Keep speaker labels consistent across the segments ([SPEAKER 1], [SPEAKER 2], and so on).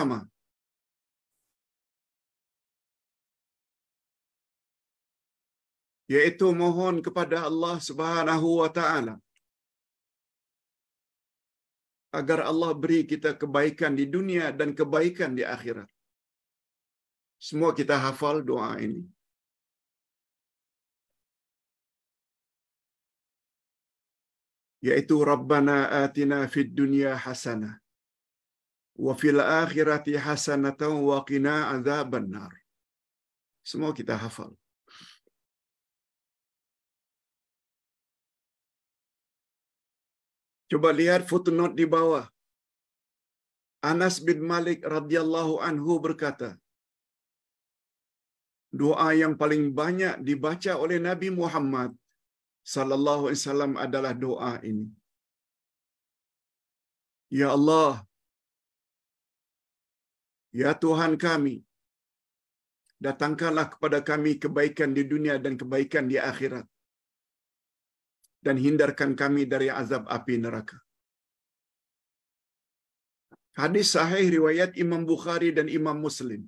[SPEAKER 1] pertama. Yaitu mohon kepada Allah Subhanahu wa taala
[SPEAKER 2] agar Allah beri kita kebaikan di dunia dan
[SPEAKER 1] kebaikan di akhirat. Semua kita hafal doa ini. Yaitu Rabbana atina fid dunya hasanah wa fil akhirati hasanatan wa qina nar. Semua kita hafal. Coba lihat footnote di bawah. Anas bin Malik
[SPEAKER 2] radhiyallahu anhu berkata, doa yang paling banyak dibaca oleh Nabi Muhammad sallallahu alaihi wasallam adalah doa ini.
[SPEAKER 1] Ya Allah, Ya Tuhan kami, datangkanlah kepada kami kebaikan
[SPEAKER 2] di dunia dan kebaikan di akhirat. Dan hindarkan kami dari azab
[SPEAKER 1] api neraka. Hadis sahih riwayat Imam Bukhari dan Imam Muslim.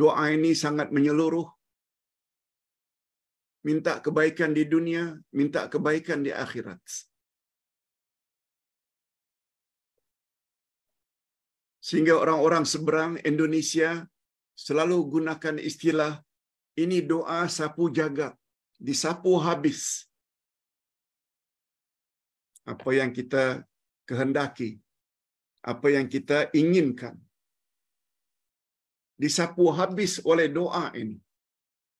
[SPEAKER 1] Doa ini sangat menyeluruh. Minta kebaikan di dunia, minta kebaikan di akhirat. Sehingga orang-orang seberang Indonesia selalu gunakan istilah ini doa
[SPEAKER 2] sapu jaga, disapu habis. Apa yang kita kehendaki, apa yang kita inginkan, disapu habis oleh doa ini.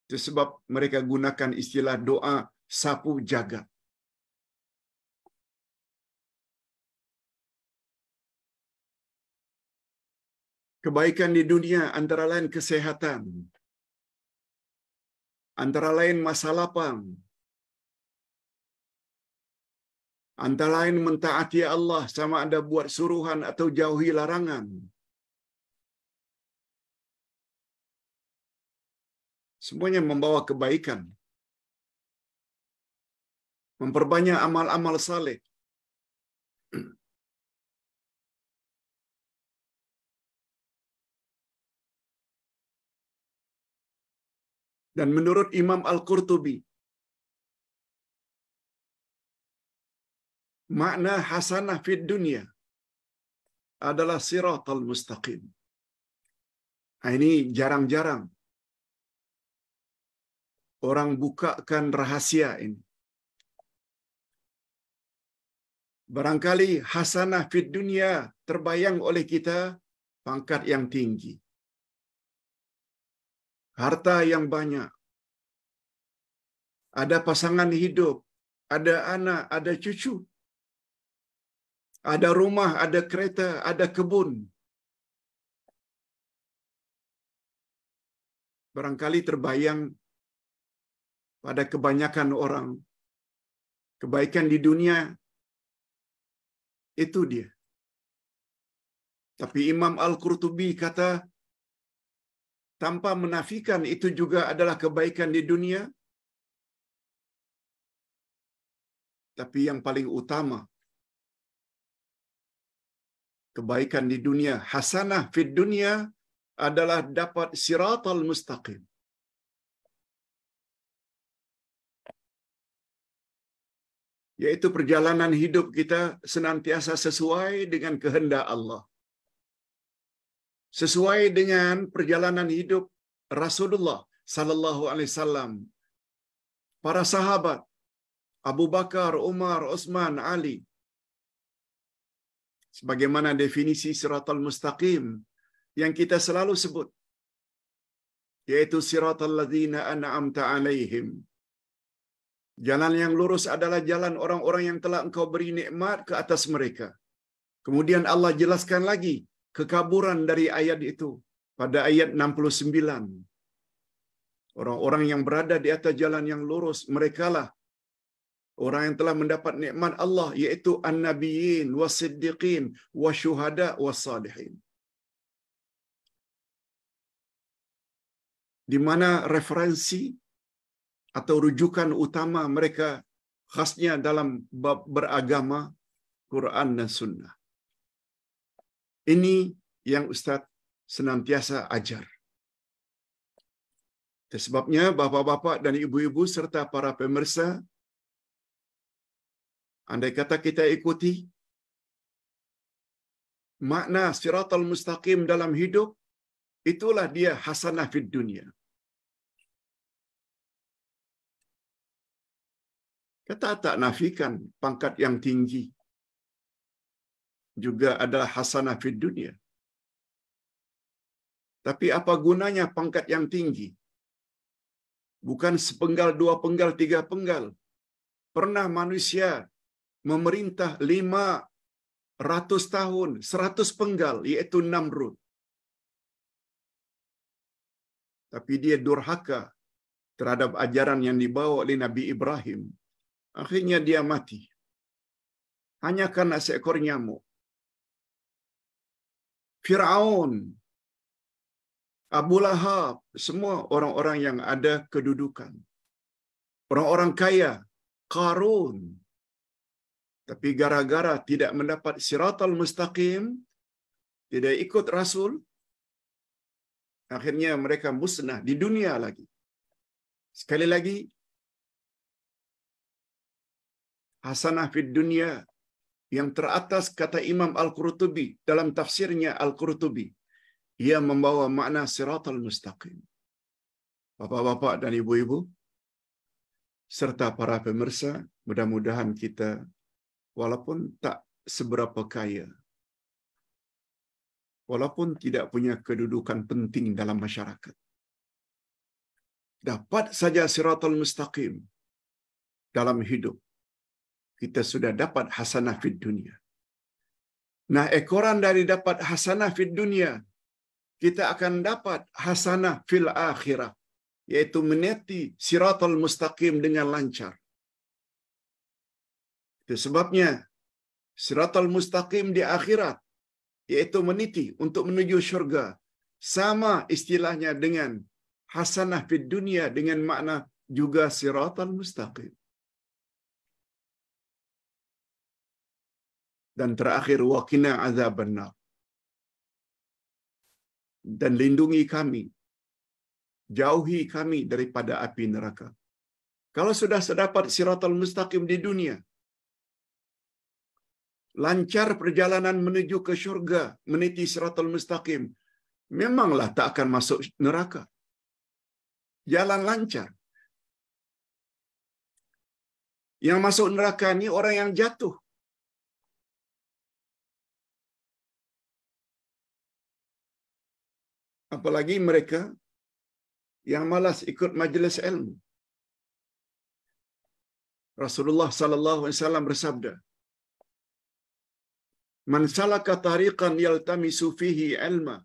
[SPEAKER 2] Itu sebab
[SPEAKER 1] mereka gunakan istilah doa sapu jagat Kebaikan di dunia antara lain kesehatan, antara lain masa lapang, antara lain mentaati Allah sama ada buat suruhan atau jauhi larangan. Semuanya membawa kebaikan. Memperbanyak amal-amal saleh. Dan menurut Imam Al-Qurtubi, makna hasanah fid dunia adalah siratal mustaqim. Nah, ini jarang-jarang orang bukakan rahasia ini.
[SPEAKER 2] Barangkali hasanah fid dunia terbayang oleh kita pangkat
[SPEAKER 1] yang tinggi harta yang banyak, ada pasangan hidup, ada anak, ada cucu, ada rumah, ada kereta, ada kebun. Barangkali terbayang pada kebanyakan orang, kebaikan di dunia itu dia. Tapi Imam Al-Qurtubi kata, tanpa menafikan itu juga adalah kebaikan di dunia. Tapi yang paling utama kebaikan di dunia, hasanah fit dunia adalah dapat siratal mustaqim. Yaitu perjalanan hidup kita senantiasa sesuai dengan kehendak Allah
[SPEAKER 2] sesuai dengan perjalanan hidup Rasulullah sallallahu alaihi wasallam para sahabat Abu Bakar, Umar, Utsman, Ali sebagaimana definisi Siratul mustaqim yang kita selalu sebut yaitu siratal ladzina an'amta alaihim jalan yang lurus adalah jalan orang-orang yang telah engkau beri nikmat ke atas mereka kemudian Allah jelaskan lagi kekaburan dari ayat itu pada ayat 69. Orang-orang yang berada di atas jalan yang lurus, merekalah orang yang telah mendapat nikmat Allah yaitu an nabiyin was wasyuhada was Di mana referensi atau rujukan utama mereka khasnya dalam beragama Quran dan Sunnah. Ini yang Ustadz senantiasa ajar. sebabnya bapak-bapak dan ibu-ibu serta para pemirsa, andai kata kita ikuti makna siratal mustaqim dalam
[SPEAKER 1] hidup, itulah dia hasanah fid dunia. Kita tak nafikan pangkat yang tinggi, juga adalah hasanah di dunia. Tapi apa gunanya pangkat yang tinggi? Bukan
[SPEAKER 2] sepenggal, dua penggal, tiga penggal. Pernah manusia memerintah lima ratus tahun, seratus penggal, yaitu enam Namrud. Tapi dia durhaka terhadap ajaran yang dibawa oleh Nabi Ibrahim. Akhirnya dia mati. Hanya karena seekor nyamuk. Firaun, Abu Lahab, semua orang-orang yang ada kedudukan. Orang-orang kaya, Karun. Tapi gara-gara tidak mendapat siratal mustaqim, tidak ikut Rasul,
[SPEAKER 1] akhirnya mereka musnah di dunia lagi. Sekali lagi, hasanah fid dunia
[SPEAKER 2] yang teratas kata Imam Al-Qurtubi dalam tafsirnya Al-Qurtubi. Ia membawa makna Siratul mustaqim. Bapak-bapak dan ibu-ibu, serta para pemirsa, mudah-mudahan kita walaupun tak seberapa kaya, walaupun tidak punya kedudukan penting dalam masyarakat, dapat saja Siratul mustaqim dalam hidup kita sudah dapat hasanah fid dunia. Nah, ekoran dari dapat hasanah fid dunia, kita akan dapat hasanah fil akhirah, yaitu meniti siratul mustaqim dengan lancar. Itu sebabnya siratul mustaqim di akhirat, yaitu meniti untuk menuju syurga, sama istilahnya dengan hasanah fid dunia dengan makna
[SPEAKER 1] juga siratul mustaqim. dan terakhir waqina azabannar.
[SPEAKER 2] Dan lindungi kami, jauhi kami daripada api neraka. Kalau sudah sedapat siratal mustaqim di dunia, lancar perjalanan menuju ke syurga, meniti siratal mustaqim, memanglah tak akan masuk neraka. Jalan lancar.
[SPEAKER 1] Yang masuk neraka ini orang yang jatuh, Apalagi mereka yang malas ikut majelis ilmu. Rasulullah sallallahu alaihi wasallam bersabda,
[SPEAKER 2] "Man salaka tariqan yaltamisu fihi ilma,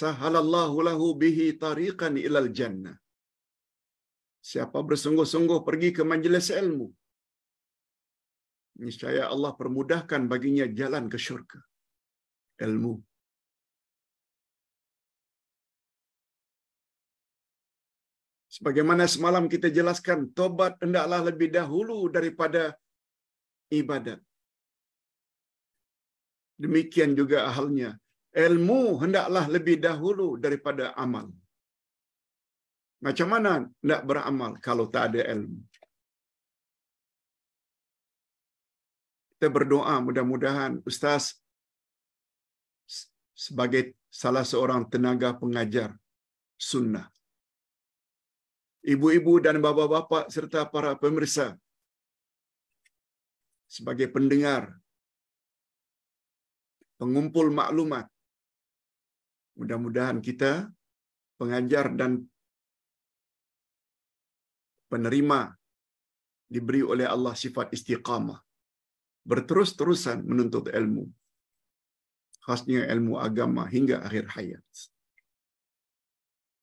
[SPEAKER 2] sahalallahu lahu bihi tariqan ilal jannah." Siapa bersungguh-sungguh pergi ke majelis ilmu, niscaya
[SPEAKER 1] Allah permudahkan baginya jalan ke syurga. Ilmu Sebagaimana semalam kita jelaskan, tobat hendaklah lebih dahulu daripada ibadat.
[SPEAKER 2] Demikian juga halnya. Ilmu hendaklah
[SPEAKER 1] lebih dahulu daripada amal. Macam mana hendak beramal kalau tak ada ilmu? Kita berdoa mudah-mudahan Ustaz sebagai
[SPEAKER 2] salah seorang tenaga pengajar sunnah ibu-ibu
[SPEAKER 1] dan bapak-bapak serta para pemirsa sebagai pendengar, pengumpul maklumat. Mudah-mudahan kita pengajar dan penerima diberi oleh Allah sifat istiqamah. Berterus-terusan menuntut ilmu. Khasnya ilmu agama hingga akhir hayat.